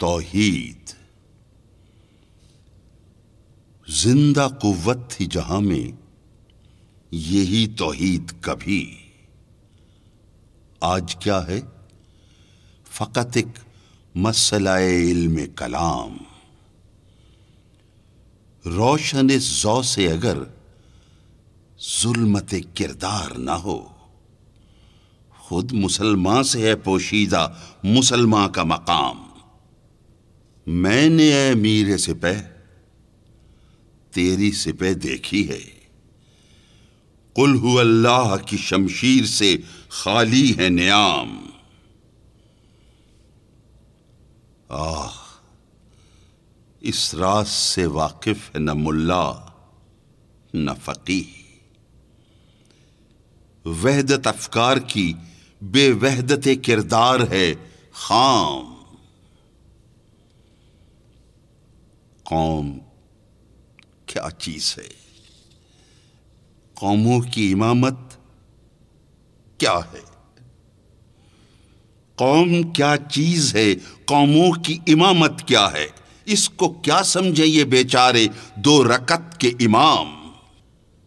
तोहीद जिंदा कुवत थी जहां में यही तोहीद कभी आज क्या है फ़कत एक मसलाए इल्म कलाम रोशन इस जौ से अगर जुल्मत किरदार ना हो खुद मुसलमान से है पोशीदा मुसलमान का मकाम मैंने ए मीर सिपह तेरी सिपह देखी है कुल अल्लाह की शमशीर से खाली है न्याम आह इस रास से वाकिफ है न मुल्ला न फकी वहदत अफकार की बेवहदत किरदार है खाम कौम क्या चीज है कौमों की इमामत क्या है कौम क्या चीज है कौमों की इमामत क्या है इसको क्या समझे ये बेचारे दो रकत के इमाम